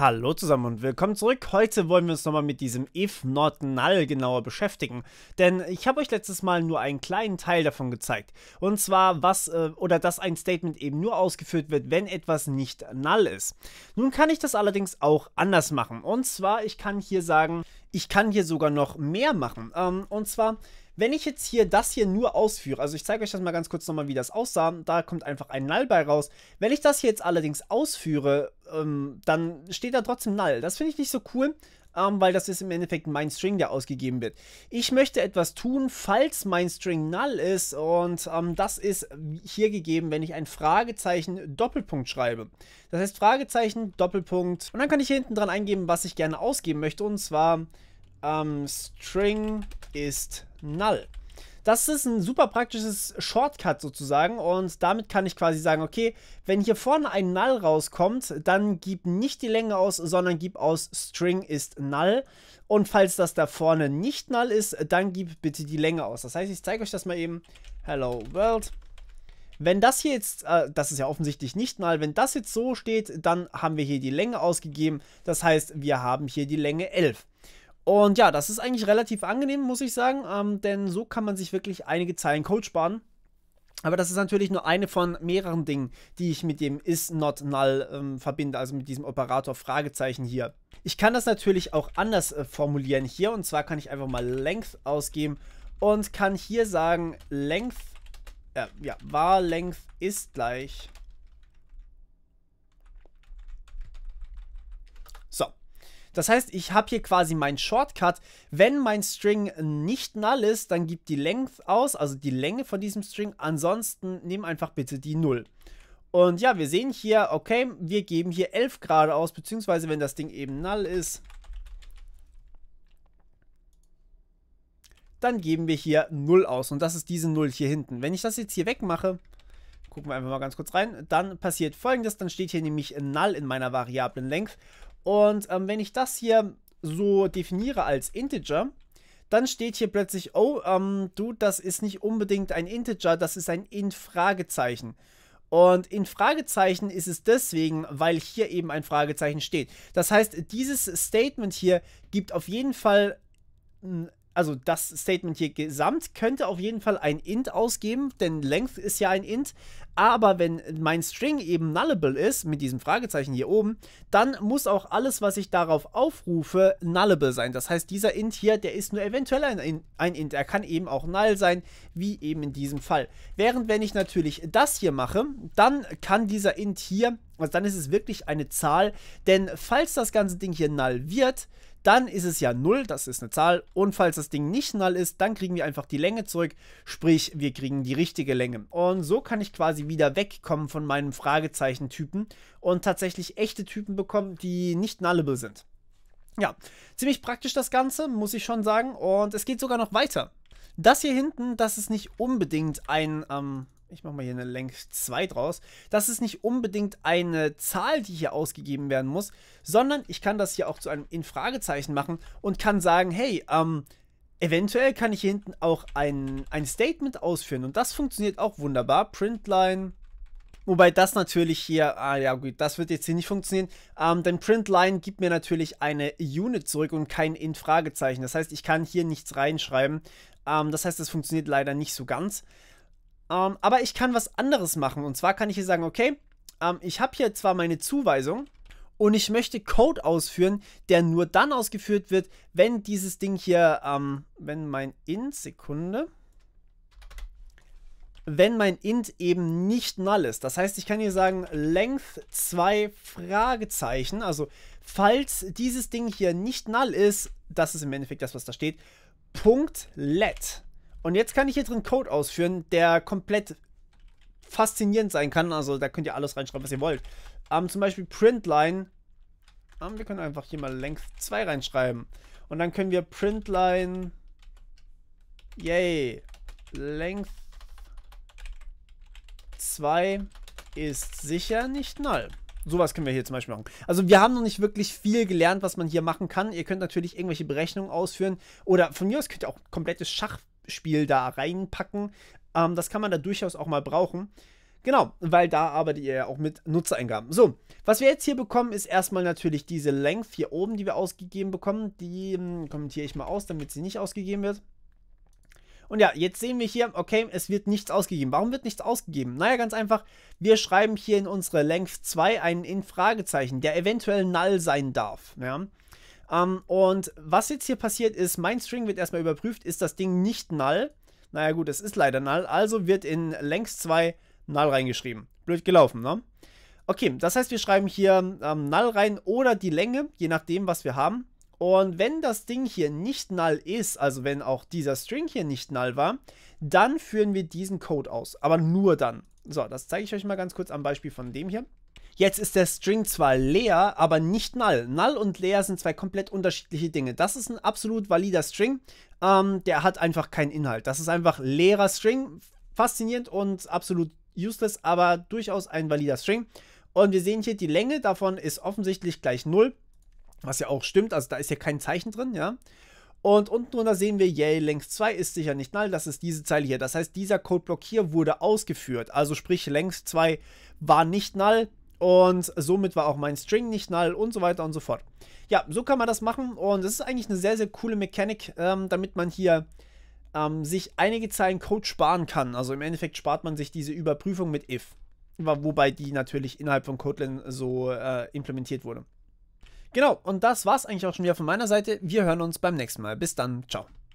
Hallo zusammen und willkommen zurück. Heute wollen wir uns nochmal mit diesem If Not Null genauer beschäftigen, denn ich habe euch letztes Mal nur einen kleinen Teil davon gezeigt. Und zwar, was äh, oder dass ein Statement eben nur ausgeführt wird, wenn etwas nicht Null ist. Nun kann ich das allerdings auch anders machen. Und zwar, ich kann hier sagen, ich kann hier sogar noch mehr machen. Ähm, und zwar, wenn ich jetzt hier das hier nur ausführe, also ich zeige euch das mal ganz kurz nochmal, wie das aussah, da kommt einfach ein Null bei raus. Wenn ich das hier jetzt allerdings ausführe ähm, dann steht da trotzdem null. Das finde ich nicht so cool. Um, ähm, weil das ist im Endeffekt mein String, der ausgegeben wird. Ich möchte etwas tun, falls mein String null ist und um, ähm, das ist hier gegeben, wenn ich ein Fragezeichen Doppelpunkt schreibe. Das heißt Fragezeichen Doppelpunkt und dann kann ich hier hinten dran eingeben, was ich gerne ausgeben möchte und zwar um, ähm, String ist null. Das ist ein super praktisches Shortcut sozusagen und damit kann ich quasi sagen, okay, wenn hier vorne ein Null rauskommt, dann gib nicht die Länge aus, sondern gib aus String ist Null und falls das da vorne nicht Null ist, dann gib bitte die Länge aus. Das heißt, ich zeige euch das mal eben. Hello World. Wenn das hier jetzt, äh, das ist ja offensichtlich nicht Null, wenn das jetzt so steht, dann haben wir hier die Länge ausgegeben. Das heißt, wir haben hier die Länge 11. Und ja, das ist eigentlich relativ angenehm, muss ich sagen, ähm, denn so kann man sich wirklich einige Zeilen Code sparen. Aber das ist natürlich nur eine von mehreren Dingen, die ich mit dem is not null ähm, verbinde, also mit diesem Operator Fragezeichen hier. Ich kann das natürlich auch anders äh, formulieren hier und zwar kann ich einfach mal length ausgeben und kann hier sagen length, äh, ja, var length ist gleich Das heißt, ich habe hier quasi meinen Shortcut. Wenn mein String nicht null ist, dann gibt die Length aus, also die Länge von diesem String. Ansonsten nimm einfach bitte die 0. Und ja, wir sehen hier, okay, wir geben hier 11 Grad aus, beziehungsweise wenn das Ding eben null ist, dann geben wir hier 0 aus. Und das ist diese 0 hier hinten. Wenn ich das jetzt hier wegmache, gucken wir einfach mal ganz kurz rein, dann passiert folgendes, dann steht hier nämlich null in meiner Variablen Length. Und ähm, wenn ich das hier so definiere als Integer, dann steht hier plötzlich, oh, ähm, du, das ist nicht unbedingt ein Integer, das ist ein Int-Fragezeichen. Und in Fragezeichen ist es deswegen, weil hier eben ein Fragezeichen steht. Das heißt, dieses Statement hier gibt auf jeden Fall, also das Statement hier gesamt könnte auf jeden Fall ein int ausgeben, denn length ist ja ein int, aber wenn mein String eben nullable ist, mit diesem Fragezeichen hier oben, dann muss auch alles, was ich darauf aufrufe, nullable sein. Das heißt, dieser int hier, der ist nur eventuell ein, ein int. Er kann eben auch null sein, wie eben in diesem Fall. Während wenn ich natürlich das hier mache, dann kann dieser int hier, also dann ist es wirklich eine Zahl. Denn falls das ganze Ding hier null wird, dann ist es ja 0, das ist eine Zahl. Und falls das Ding nicht null ist, dann kriegen wir einfach die Länge zurück, sprich wir kriegen die richtige Länge. Und so kann ich quasi wieder wegkommen von meinen Fragezeichen-Typen und tatsächlich echte Typen bekommen, die nicht nullable sind. Ja, ziemlich praktisch das Ganze, muss ich schon sagen. Und es geht sogar noch weiter. Das hier hinten, das ist nicht unbedingt ein, ähm, ich mache mal hier eine Length 2 draus, das ist nicht unbedingt eine Zahl, die hier ausgegeben werden muss, sondern ich kann das hier auch zu einem Infragezeichen machen und kann sagen, hey, ähm, Eventuell kann ich hier hinten auch ein, ein Statement ausführen und das funktioniert auch wunderbar. Printline, wobei das natürlich hier, ah ja gut, das wird jetzt hier nicht funktionieren, ähm, denn Printline gibt mir natürlich eine Unit zurück und kein In-Fragezeichen. Das heißt, ich kann hier nichts reinschreiben. Ähm, das heißt, das funktioniert leider nicht so ganz. Ähm, aber ich kann was anderes machen und zwar kann ich hier sagen, okay, ähm, ich habe hier zwar meine Zuweisung, und ich möchte Code ausführen, der nur dann ausgeführt wird, wenn dieses Ding hier, ähm, wenn mein int, Sekunde, wenn mein int eben nicht null ist. Das heißt, ich kann hier sagen length 2 Fragezeichen, also falls dieses Ding hier nicht null ist, das ist im Endeffekt das, was da steht, Punkt let. Und jetzt kann ich hier drin Code ausführen, der komplett faszinierend sein kann. Also da könnt ihr alles reinschreiben, was ihr wollt. Ähm, zum Beispiel Printline. Ähm, wir können einfach hier mal Length 2 reinschreiben. Und dann können wir Printline. Yay. Length 2 ist sicher nicht null. Sowas können wir hier zum Beispiel machen. Also wir haben noch nicht wirklich viel gelernt, was man hier machen kann. Ihr könnt natürlich irgendwelche Berechnungen ausführen. Oder von mir aus könnt ihr auch komplettes Schachspiel da reinpacken. Ähm, das kann man da durchaus auch mal brauchen. Genau, weil da arbeitet ihr ja auch mit Nutzereingaben. So, was wir jetzt hier bekommen, ist erstmal natürlich diese Length hier oben, die wir ausgegeben bekommen. Die hm, kommentiere ich mal aus, damit sie nicht ausgegeben wird. Und ja, jetzt sehen wir hier, okay, es wird nichts ausgegeben. Warum wird nichts ausgegeben? Naja, ganz einfach, wir schreiben hier in unsere Length 2 einen In-Fragezeichen, der eventuell null sein darf. Ja. Ähm, und was jetzt hier passiert ist, mein String wird erstmal überprüft, ist das Ding nicht null. Naja gut, es ist leider null, also wird in length 2 null reingeschrieben. Blöd gelaufen, ne? Okay, das heißt, wir schreiben hier ähm, null rein oder die Länge, je nachdem, was wir haben. Und wenn das Ding hier nicht null ist, also wenn auch dieser String hier nicht null war, dann führen wir diesen Code aus. Aber nur dann. So, das zeige ich euch mal ganz kurz am Beispiel von dem hier. Jetzt ist der String zwar leer, aber nicht null. Null und leer sind zwei komplett unterschiedliche Dinge. Das ist ein absolut valider String. Ähm, der hat einfach keinen Inhalt. Das ist einfach leerer String. Faszinierend und absolut useless, aber durchaus ein valider String. Und wir sehen hier, die Länge davon ist offensichtlich gleich 0, was ja auch stimmt, also da ist ja kein Zeichen drin, ja. Und unten drunter sehen wir, yay, length 2 ist sicher nicht null, das ist diese Zeile hier. Das heißt, dieser Codeblock hier wurde ausgeführt, also sprich, length 2 war nicht null, und somit war auch mein String nicht null und so weiter und so fort. Ja, so kann man das machen und es ist eigentlich eine sehr, sehr coole Mechanik, ähm, damit man hier ähm, sich einige Zeilen Code sparen kann. Also im Endeffekt spart man sich diese Überprüfung mit if, wobei die natürlich innerhalb von Kotlin so äh, implementiert wurde. Genau, und das war es eigentlich auch schon wieder von meiner Seite. Wir hören uns beim nächsten Mal. Bis dann, ciao.